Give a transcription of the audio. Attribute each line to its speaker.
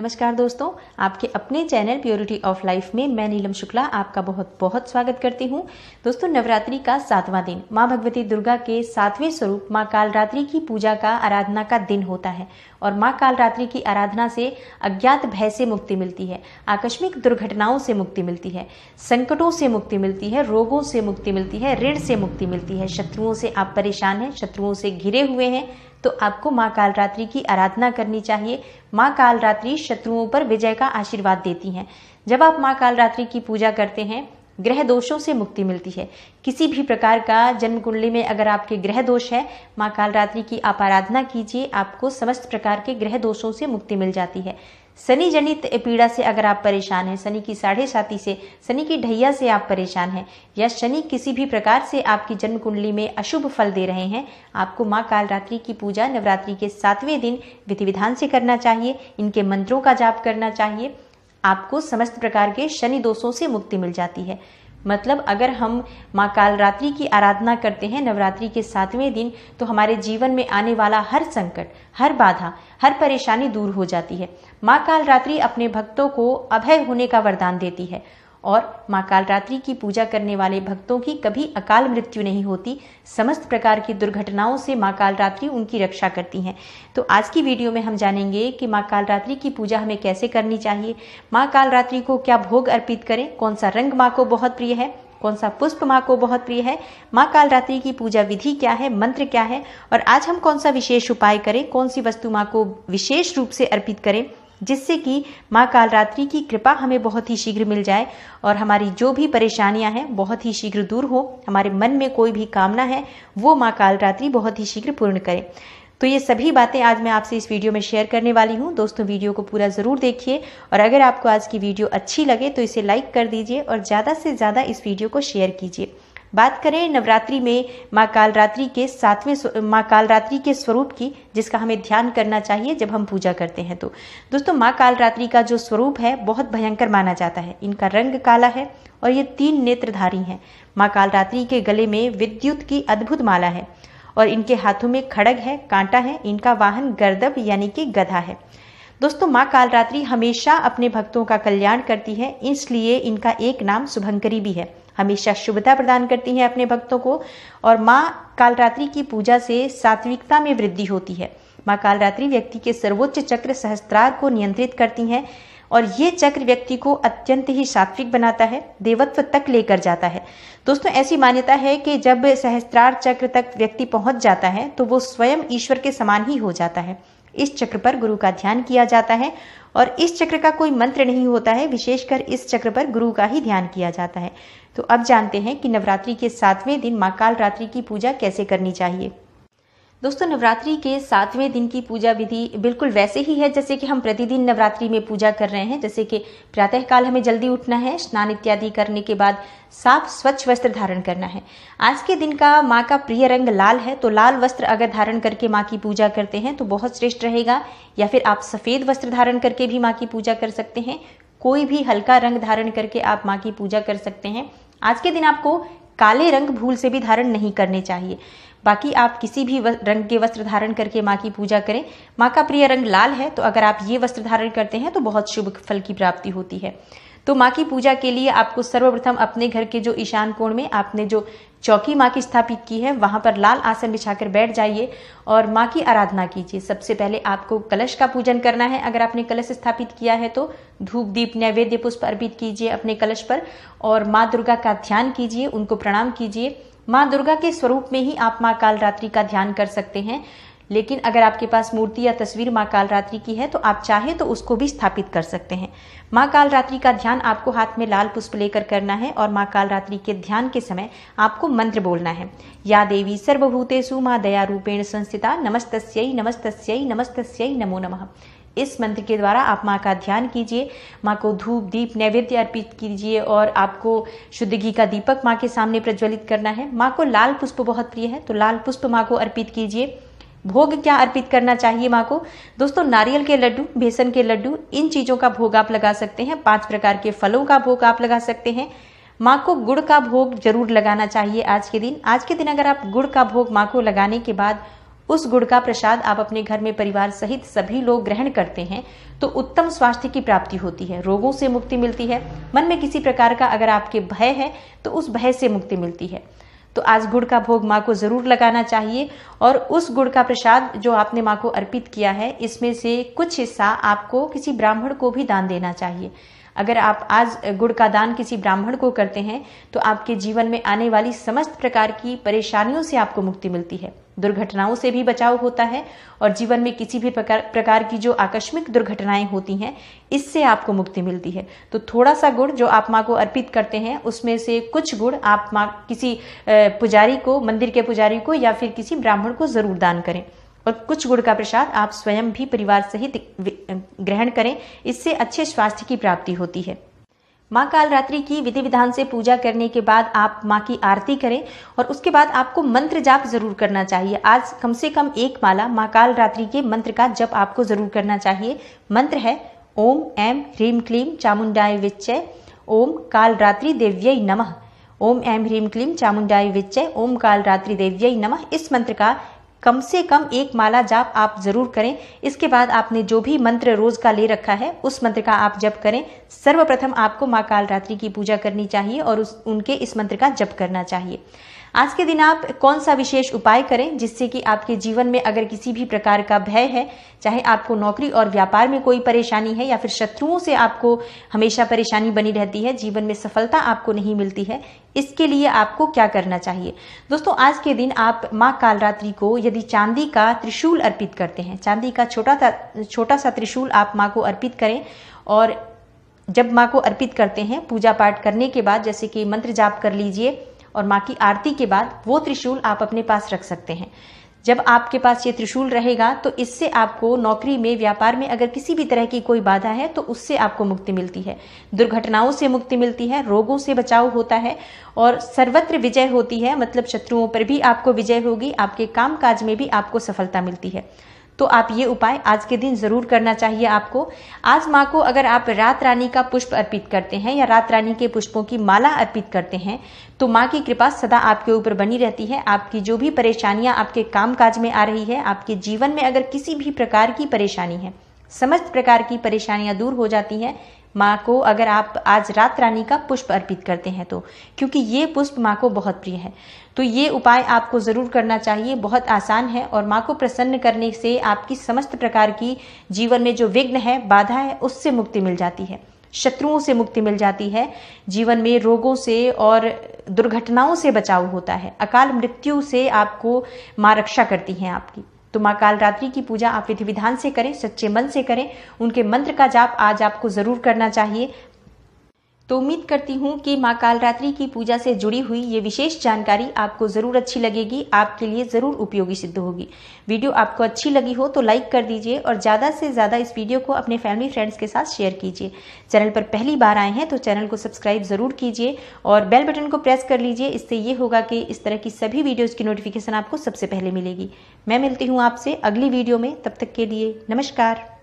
Speaker 1: नमस्कार दोस्तों आपके अपने चैनल प्योरिटी ऑफ लाइफ में मैं नीलम शुक्ला आपका बहुत बहुत स्वागत करती हूँ दोस्तों नवरात्रि का सातवां दिन माँ भगवती दुर्गा के सातवें स्वरूप माँ कालरात्रि की पूजा का आराधना का दिन होता है और माँ कालरात्रि की आराधना से अज्ञात भय से मुक्ति मिलती है आकस्मिक दुर्घटनाओं से मुक्ति मिलती है संकटों से मुक्ति मिलती है रोगों से मुक्ति मिलती है ऋण से मुक्ति मिलती है शत्रुओं से आप परेशान हैं शत्रुओं से घिरे हुए हैं तो आपको माँ कालरात्रि की आराधना करनी चाहिए माँ कालरात्रि शत्रुओं पर विजय का आशीर्वाद देती हैं जब आप माँ कालरात्रि की पूजा करते हैं ग्रह दोषों से मुक्ति मिलती है किसी भी प्रकार का जन्म कुंडली में अगर आपके ग्रह दोष है माँ कालरात्रि की आप आराधना कीजिए आपको समस्त प्रकार के ग्रह दोषों से मुक्ति मिल जाती है शनि जनित पीड़ा से अगर आप परेशान हैं शनि की साढ़े साथी से शनि की ढैया से आप परेशान हैं या शनि किसी भी प्रकार से आपकी जन्म कुंडली में अशुभ फल दे रहे हैं आपको माँ कालरात्रि की पूजा नवरात्रि के सातवें दिन विधि विधान से करना चाहिए इनके मंत्रों का जाप करना चाहिए आपको समस्त प्रकार के शनि दोषों से मुक्ति मिल जाती है मतलब अगर हम माँ कालरात्रि की आराधना करते हैं नवरात्रि के सातवें दिन तो हमारे जीवन में आने वाला हर संकट हर बाधा हर परेशानी दूर हो जाती है माँ कालरात्रि अपने भक्तों को अभय होने का वरदान देती है और माँ कालरात्रि की पूजा करने वाले भक्तों की कभी अकाल मृत्यु नहीं होती समस्त प्रकार की दुर्घटनाओं से माँ कालरात्रि उनकी रक्षा करती हैं तो आज की वीडियो में हम जानेंगे कि माँ कालरात्रि की पूजा हमें कैसे करनी चाहिए माँ कालरात्रि को क्या भोग अर्पित करें कौन सा रंग माँ को बहुत प्रिय है कौन सा पुष्प माँ को बहुत प्रिय है माँ कालरात्रि की पूजा विधि क्या है मंत्र क्या है और आज हम कौन सा विशेष उपाय करें कौन सी वस्तु माँ को विशेष रूप से अर्पित करें जिससे कि माँ कालरात्रि की कृपा हमें बहुत ही शीघ्र मिल जाए और हमारी जो भी परेशानियां हैं बहुत ही शीघ्र दूर हो हमारे मन में कोई भी कामना है वो माँ कालरात्रि बहुत ही शीघ्र पूर्ण करें तो ये सभी बातें आज मैं आपसे इस वीडियो में शेयर करने वाली हूँ दोस्तों वीडियो को पूरा ज़रूर देखिए और अगर आपको आज की वीडियो अच्छी लगे तो इसे लाइक कर दीजिए और ज़्यादा से ज़्यादा इस वीडियो को शेयर कीजिए बात करें नवरात्रि में माँ कालरात्रि के सातवें माँ कालरात्रि के स्वरूप की जिसका हमें ध्यान करना चाहिए जब हम पूजा करते हैं तो दोस्तों माँ कालरात्रि का जो स्वरूप है बहुत भयंकर माना जाता है इनका रंग काला है और ये तीन नेत्रधारी हैं माँ कालरात्रि के गले में विद्युत की अद्भुत माला है और इनके हाथों में खड़ग है कांटा है इनका वाहन गर्दब यानी कि गधा है दोस्तों माँ कालरात्रि हमेशा अपने भक्तों का कल्याण करती है इसलिए इनका एक नाम शुभंकरी भी है हमेशा शुभता प्रदान करती है अपने भक्तों को और माँ कालरात्रि की पूजा से सात्विकता में वृद्धि होती है माँ कालरात्रि व्यक्ति के सर्वोच्च चक्र सहस्त्रार को नियंत्रित करती हैं और ये चक्र व्यक्ति को अत्यंत ही सात्विक बनाता है देवत्व तक लेकर जाता है दोस्तों ऐसी मान्यता है कि जब सहस्त्रार चक्र तक व्यक्ति पहुंच जाता है तो वो स्वयं ईश्वर के समान ही हो जाता है इस चक्र पर गुरु का ध्यान किया जाता है और इस चक्र का कोई मंत्र नहीं होता है विशेषकर इस चक्र पर गुरु का ही ध्यान किया जाता है तो अब जानते हैं कि नवरात्रि के सातवें दिन माँ काल रात्रि की पूजा कैसे करनी चाहिए दोस्तों नवरात्रि के सातवें दिन की पूजा विधि बिल्कुल वैसे ही है जैसे कि हम प्रतिदिन नवरात्रि में पूजा कर रहे हैं जैसे कि प्रातःकाल हमें जल्दी उठना है स्नान इत्यादि करने के बाद साफ स्वच्छ वस्त्र धारण करना है आज के दिन का माँ का प्रिय रंग लाल है तो लाल वस्त्र अगर धारण करके माँ की पूजा करते हैं तो बहुत श्रेष्ठ रहेगा या फिर आप सफ़ेद वस्त्र धारण करके भी माँ की पूजा कर सकते हैं कोई भी हल्का रंग धारण करके आप माँ की पूजा कर सकते हैं आज के दिन आपको काले रंग भूल से भी धारण नहीं करने चाहिए बाकी आप किसी भी रंग के वस्त्र धारण करके माँ की पूजा करें माँ का प्रिय रंग लाल है तो अगर आप ये वस्त्र धारण करते हैं तो बहुत शुभ फल की प्राप्ति होती है तो माँ की पूजा के लिए आपको सर्वप्रथम अपने घर के जो ईशान कोण में आपने जो चौकी माँ की स्थापित की है वहाँ पर लाल आसन बिछाकर बैठ जाइए और माँ की आराधना कीजिए सबसे पहले आपको कलश का पूजन करना है अगर आपने कलश स्थापित किया है तो धूप दीप नैवेद्य पुष्प अर्पित कीजिए अपने कलश पर और माँ दुर्गा का ध्यान कीजिए उनको प्रणाम कीजिए माँ दुर्गा के स्वरूप में ही आप माँ कालरात्रि का ध्यान कर सकते हैं लेकिन अगर आपके पास मूर्ति या तस्वीर माँ कालरात्रि की है तो आप चाहे तो उसको भी स्थापित कर सकते हैं माँ कालरात्रि का ध्यान आपको हाथ में लाल पुष्प लेकर करना है और माँ कालरात्रि के ध्यान के समय आपको मंत्र बोलना है या देवी सर्वभूतेषु माँ दया रूपेण संस्थिता नमस्तस्यई नमस्तस्यई नमस्तस्यई नमो नमः इस मंत्र के द्वारा आप माँ का ध्यान कीजिए माँ को धूप दीप नैवेद्य अर्पित कीजिए और आपको शुद्ध घी का दीपक माँ के सामने प्रज्वलित करना है माँ को लाल पुष्प बहुत प्रिय है तो लाल पुष्प माँ को अर्पित कीजिए भोग क्या अर्पित करना चाहिए माँ को दोस्तों नारियल के लड्डू बेसन के लड्डू इन चीज़ों का भोग आप लगा सकते हैं पांच प्रकार के फलों का भोग आप लगा सकते हैं माँ को गुड़ का भोग जरूर लगाना चाहिए आज के दिन आज के दिन अगर आप गुड़ का भोग माँ को लगाने के बाद उस गुड़ का प्रसाद आप अपने घर में परिवार सहित सभी लोग ग्रहण करते हैं तो उत्तम स्वास्थ्य की प्राप्ति होती है रोगों से मुक्ति मिलती है मन में किसी प्रकार का अगर आपके भय है तो उस भय से मुक्ति मिलती है तो आज गुड़ का भोग माँ को ज़रूर लगाना चाहिए और उस गुड़ का प्रसाद जो आपने माँ को अर्पित किया है इसमें से कुछ हिस्सा आपको किसी ब्राह्मण को भी दान देना चाहिए अगर आप आज गुड़ का दान किसी ब्राह्मण को करते हैं तो आपके जीवन में आने वाली समस्त प्रकार की परेशानियों से आपको मुक्ति मिलती है दुर्घटनाओं से भी बचाव होता है और जीवन में किसी भी प्रकार प्रकार की जो आकस्मिक दुर्घटनाएं होती हैं इससे आपको मुक्ति मिलती है तो थोड़ा सा गुड़ जो आप माँ को अर्पित करते हैं उसमें से कुछ गुड़ आप माँ किसी पुजारी को मंदिर के पुजारी को या फिर किसी ब्राह्मण को जरूर दान करें और कुछ गुड़ का प्रसाद आप स्वयं भी परिवार सहित ग्रहण करें इससे अच्छे स्वास्थ्य की प्राप्ति होती है माँ कालरात्रि की विधि विधान से पूजा करने के बाद आप माँ की आरती करें और उसके बाद आपको मंत्र जाप जरूर करना चाहिए आज कम से कम एक माला माँ कालरात्रि के मंत्र का जप आपको जरूर करना चाहिए मंत्र है ओम एम ह्रीम क्लीम चामुंडाय विच्चय ओम कालरात्रि देव्यय नमः ओम एम ह्रीम क्लीम चामुंडाय विच्चय ओम कालरात्रि देव्यय नमः इस मंत्र का कम से कम एक माला जाप आप जरूर करें इसके बाद आपने जो भी मंत्र रोज का ले रखा है उस मंत्र का आप जप करें सर्वप्रथम आपको माँ कालरात्रि की पूजा करनी चाहिए और उस उनके इस मंत्र का जप करना चाहिए आज के दिन आप कौन सा विशेष उपाय करें जिससे कि आपके जीवन में अगर किसी भी प्रकार का भय है चाहे आपको नौकरी और व्यापार में कोई परेशानी है या फिर शत्रुओं से आपको हमेशा परेशानी बनी रहती है जीवन में सफलता आपको नहीं मिलती है इसके लिए आपको क्या करना चाहिए दोस्तों आज के दिन आप माँ कालरात्रि को यदि चांदी का त्रिशूल अर्पित करते हैं चांदी का छोटा सा छोटा सा त्रिशूल आप माँ को अर्पित करें और जब माँ को अर्पित करते हैं पूजा पाठ करने के बाद जैसे कि मंत्र जाप कर लीजिए और माँ की आरती के बाद वो त्रिशूल आप अपने पास रख सकते हैं जब आपके पास ये त्रिशूल रहेगा तो इससे आपको नौकरी में व्यापार में अगर किसी भी तरह की कोई बाधा है तो उससे आपको मुक्ति मिलती है दुर्घटनाओं से मुक्ति मिलती है रोगों से बचाव होता है और सर्वत्र विजय होती है मतलब शत्रुओं पर भी आपको विजय होगी आपके काम काज में भी आपको सफलता मिलती है तो आप ये उपाय आज के दिन ज़रूर करना चाहिए आपको आज माँ को अगर आप रात रानी का पुष्प अर्पित करते हैं या रात रानी के पुष्पों की माला अर्पित करते हैं तो माँ की कृपा सदा आपके ऊपर बनी रहती है आपकी जो भी परेशानियाँ आपके काम काज में आ रही है आपके जीवन में अगर किसी भी प्रकार की परेशानी है समस्त प्रकार की परेशानियां दूर हो जाती हैं माँ को अगर आप आज रात रानी का पुष्प अर्पित करते हैं तो क्योंकि ये पुष्प माँ को बहुत प्रिय है तो ये उपाय आपको ज़रूर करना चाहिए बहुत आसान है और माँ को प्रसन्न करने से आपकी समस्त प्रकार की जीवन में जो विघ्न है बाधा है उससे मुक्ति मिल जाती है शत्रुओं से मुक्ति मिल जाती है जीवन में रोगों से और दुर्घटनाओं से बचाव होता है अकाल मृत्यु से आपको माँ रक्षा करती हैं आपकी तो माँ कालरात्रि की पूजा आप विधि विधान से करें सच्चे मन से करें उनके मंत्र का जाप आज आपको जरूर करना चाहिए तो उम्मीद करती हूँ कि माँ कालरात्रि की पूजा से जुड़ी हुई ये विशेष जानकारी आपको ज़रूर अच्छी लगेगी आपके लिए ज़रूर उपयोगी सिद्ध होगी वीडियो आपको अच्छी लगी हो तो लाइक कर दीजिए और ज़्यादा से ज़्यादा इस वीडियो को अपने फैमिली फ्रेंड्स के साथ शेयर कीजिए चैनल पर पहली बार आए हैं तो चैनल को सब्सक्राइब ज़रूर कीजिए और बेल बटन को प्रेस कर लीजिए इससे ये होगा कि इस तरह की सभी वीडियोज़ की नोटिफिकेशन आपको सबसे पहले मिलेगी मैं मिलती हूँ आपसे अगली वीडियो में तब तक के लिए नमस्कार